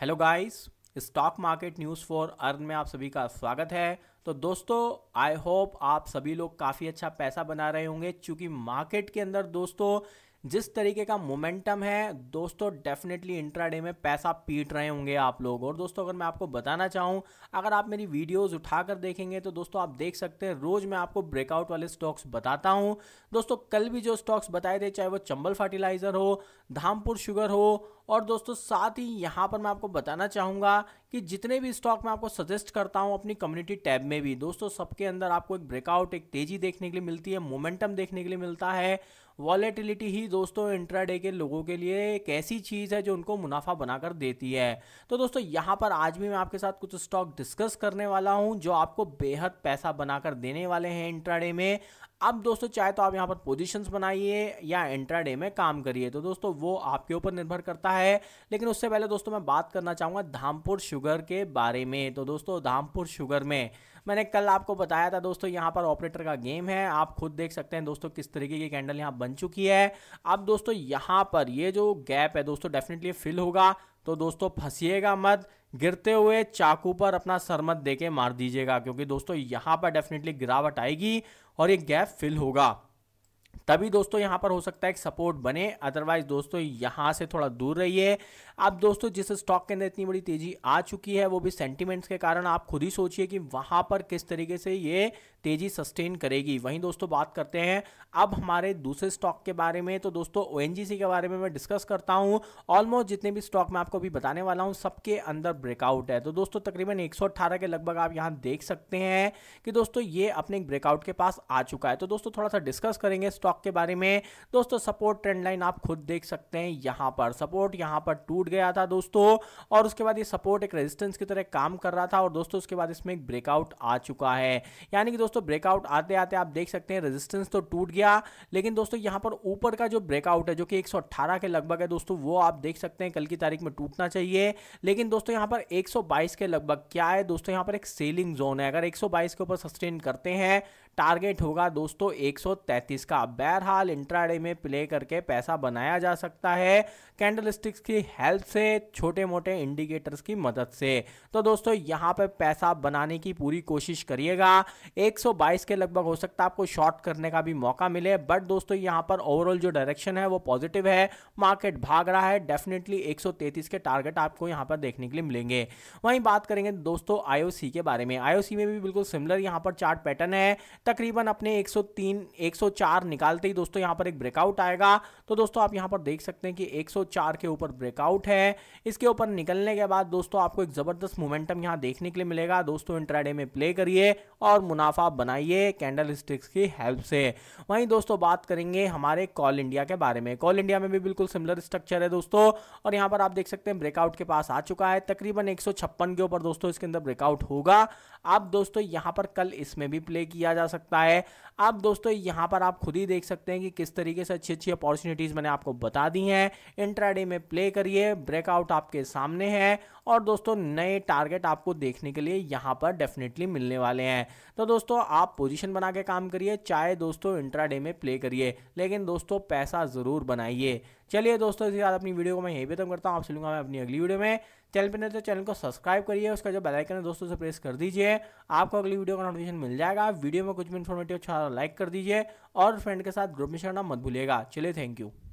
hello guys stock market news for earn में आप सभी का स्वागत है तो दोस्तों आई होप आप सभी लोग काफ़ी अच्छा पैसा बना रहे होंगे क्योंकि मार्केट के अंदर दोस्तों जिस तरीके का मोमेंटम है दोस्तों डेफिनेटली इंट्राडे में पैसा पीट रहे होंगे आप लोग और दोस्तों अगर मैं आपको बताना चाहूँ अगर आप मेरी वीडियोस उठाकर देखेंगे तो दोस्तों आप देख सकते हैं रोज़ मैं आपको ब्रेकआउट वाले स्टॉक्स बताता हूँ दोस्तों कल भी जो स्टॉक्स बताए थे चाहे वो चंबल फर्टिलाइज़र हो धामपुर शुगर हो और दोस्तों साथ ही यहाँ पर मैं आपको बताना चाहूँगा कि जितने भी स्टॉक मैं आपको सजेस्ट करता हूँ अपनी कम्युनिटी टैब में भी दोस्तों सबके अंदर आपको एक ब्रेकआउट एक तेजी देखने के लिए मिलती है मोमेंटम देखने के लिए मिलता है वॉलेटिलिटी ही दोस्तों इंट्राडे के लोगों के लिए एक ऐसी चीज़ है जो उनको मुनाफा बनाकर देती है तो दोस्तों यहाँ पर आज भी मैं आपके साथ कुछ स्टॉक डिस्कस करने वाला हूँ जो आपको बेहद पैसा बनाकर देने वाले हैं इंट्राडे में अब दोस्तों चाहे तो आप यहाँ पर पोजीशंस बनाइए या इंट्राडे में काम करिए तो दोस्तों वो आपके ऊपर निर्भर करता है लेकिन उससे पहले दोस्तों मैं बात करना चाहूँगा धामपुर शुगर के बारे में तो दोस्तों धामपुर शुगर में मैंने कल आपको बताया था दोस्तों यहाँ पर ऑपरेटर का गेम है आप खुद देख सकते हैं दोस्तों किस तरीके की कैंडल यहाँ बन चुकी है अब दोस्तों यहाँ पर ये जो गैप है दोस्तों डेफिनेटली फिल होगा तो दोस्तों फंसीएगा मत गिरते हुए चाकू पर अपना सरमत देके दे के मार दीजिएगा क्योंकि दोस्तों यहाँ पर डेफिनेटली गिरावट आएगी और ये गैप फिल होगा तभी दोस्तों यहां पर हो सकता है एक सपोर्ट बने अदरवाइज दोस्तों यहां से थोड़ा दूर रहिए अब दोस्तों जिस स्टॉक के अंदर इतनी बड़ी तेजी आ चुकी है वो भी सेंटिमेंट्स के कारण आप खुद ही सोचिए कि वहां पर किस तरीके से ये तेजी सस्टेन करेगी वहीं दोस्तों बात करते हैं अब हमारे दूसरे स्टॉक के बारे में तो दोस्तों ओ के बारे में मैं डिस्कस करता हूँ ऑलमोस्ट जितने भी स्टॉक मैं आपको अभी बताने वाला हूँ सबके अंदर ब्रेकआउट है तो दोस्तों तकरीबन एक के लगभग आप यहाँ देख सकते हैं कि दोस्तों ये अपने ब्रेकआउट के पास आ चुका है तो दोस्तों थोड़ा सा डिस्कस करेंगे स्टॉक के बारे में दोस्तों सपोर्ट ट्रेंड लाइन आप खुद देख सकते हैं यहाँ पर सपोर्ट यहाँ पर टू टूट गया था दोस्तों और उसके बाद ये सपोर्ट एक रेजिस्टेंस की तरह काम कर रहा था और दोस्तों उसके बाद इसमें एक ब्रेकआउट आ चुका है यानी कि दोस्तों ब्रेकआउट आते आते आप देख सकते हैं रेजिस्टेंस तो टूट गया लेकिन दोस्तों यहाँ पर ऊपर का जो ब्रेकआउट है जो कि एक के लगभग है दोस्तों वो आप देख सकते हैं कल की तारीख में टूटना चाहिए लेकिन दोस्तों यहाँ पर एक के लगभग क्या है दोस्तों यहाँ पर एक सेलिंग जोन है अगर एक के ऊपर सस्टेन करते हैं टारगेट होगा दोस्तों 133 का बहरहाल इंट्राडे में प्ले करके पैसा बनाया जा सकता है कैंडल की हेल्प हेल्प से छोटे मोटे इंडिकेटर्स की मदद से तो दोस्तों यहाँ पे पैसा बनाने की पूरी कोशिश करिएगा 122 के लगभग हो सकता है आपको शॉर्ट करने का भी मौका मिले बट दोस्तों यहाँ पर ओवरऑल जो डायरेक्शन है वो पॉजिटिव है मार्केट भाग रहा है डेफिनेटली एक के टारगेट आपको यहाँ पर देखने के लिए मिलेंगे वहीं बात करेंगे दोस्तों आईओसी के बारे में आईओसी में भी बिल्कुल सिमिलर यहाँ पर चार्ट पैटर्न है तकरीबन अपने एक सौ निकालते ही दोस्तों यहाँ पर एक ब्रेकआउट आएगा तो दोस्तों आप यहाँ पर देख सकते हैं कि 104 के ऊपर ब्रेकआउट सपोर्ट है इसके ऊपर निकलने के बाद दोस्तों आपको एक ज़बरदस्त मोमेंटम यहाँ देखने के लिए मिलेगा दोस्तों इंट्राडे में प्ले करिए और मुनाफा बनाइए कैंडल स्टिक्स की हेल्प से वहीं दोस्तों बात करेंगे हमारे कॉल इंडिया के बारे में कॉल इंडिया में भी बिल्कुल सिमिलर स्ट्रक्चर है दोस्तों और यहाँ पर आप देख सकते हैं ब्रेकआउट के पास आ चुका है तकरीबन एक के ऊपर दोस्तों इसके अंदर ब्रेकआउट होगा आप दोस्तों यहाँ पर कल इसमें भी प्ले किया जा सकता है आप दोस्तों यहाँ पर आप खुद ही देख सकते हैं कि किस तरीके से अच्छी अच्छी अपॉर्चुनिटीज़ मैंने आपको बता दी हैं इंट्राडे में प्ले करिए ब्रेकआउट आपके सामने है और दोस्तों नए टारगेट आपको देखने के लिए यहाँ पर डेफिनेटली मिलने वाले हैं तो दोस्तों आप पोजीशन बना के काम करिए चाहे दोस्तों इंट्राडे में प्ले करिए लेकिन दोस्तों पैसा ज़रूर बनाइए चलिए दोस्तों इसके बाद अपनी वीडियो को मैं यही खत्म करता हूँ आप सुनूंगा मैं अपनी अगली वीडियो में चैनल पर नहीं तो चैनल को सब्सक्राइब करिए उसका जो बेलाइकन है दोस्तों से प्रेस कर दीजिए आपको अगली वीडियो का नोटिफिकेशन मिल जाएगा वीडियो में कुछ भी इन्फॉर्मेटिव अच्छा लाइक कर दीजिए और फ्रेंड के साथ ग्रुप में छोड़ना मत भूलिएगा चलिए थैंक यू